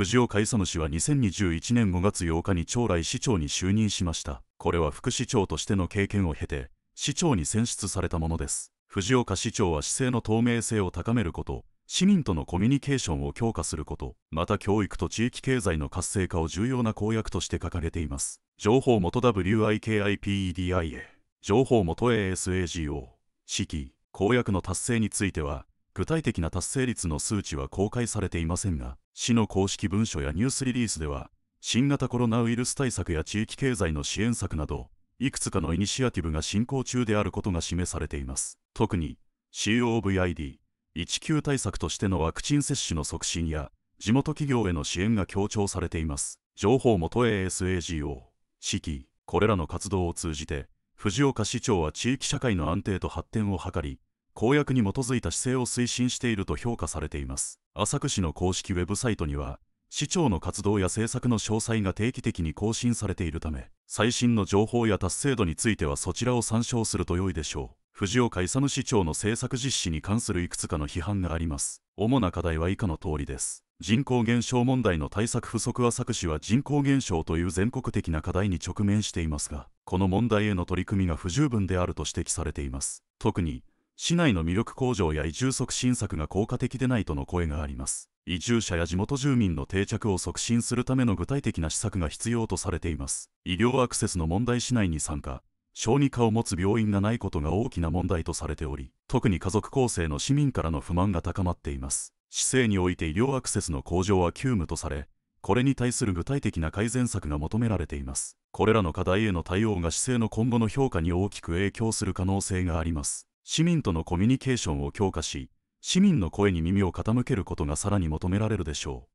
藤岡勇氏は2021年5月8日に将来市長に就任しました。これは副市長としての経験を経て、市長に選出されたものです。藤岡市長は市政の透明性を高めること、市民とのコミュニケーションを強化すること、また教育と地域経済の活性化を重要な公約として掲げています。情報元 WIKIPEDIA、情報元 ASAGO、式、公約の達成については、具体的な達成率の数値は公開されていませんが、市の公式文書やニュースリリースでは、新型コロナウイルス対策や地域経済の支援策など、いくつかのイニシアティブが進行中であることが示されています。特に、COVID-19 対策としてのワクチン接種の促進や、地元企業への支援が強調されています。情報元 ASAGO、四季、これらの活動を通じて、藤岡市長は地域社会の安定と発展を図り、公約に基づいた姿勢を推進していると評価されています。浅久市の公式ウェブサイトには市長の活動や政策の詳細が定期的に更新されているため最新の情報や達成度についてはそちらを参照すると良いでしょう藤岡勇市長の政策実施に関するいくつかの批判があります主な課題は以下の通りです人口減少問題の対策不足浅久市は人口減少という全国的な課題に直面していますがこの問題への取り組みが不十分であると指摘されています特に市内の魅力向上や移住促進策が効果的でないとの声があります移住者や地元住民の定着を促進するための具体的な施策が必要とされています医療アクセスの問題市内に参加小児科を持つ病院がないことが大きな問題とされており特に家族構成の市民からの不満が高まっています市政において医療アクセスの向上は急務とされこれに対する具体的な改善策が求められていますこれらの課題への対応が市政の今後の評価に大きく影響する可能性があります市民とのコミュニケーションを強化し市民の声に耳を傾けることがさらに求められるでしょう。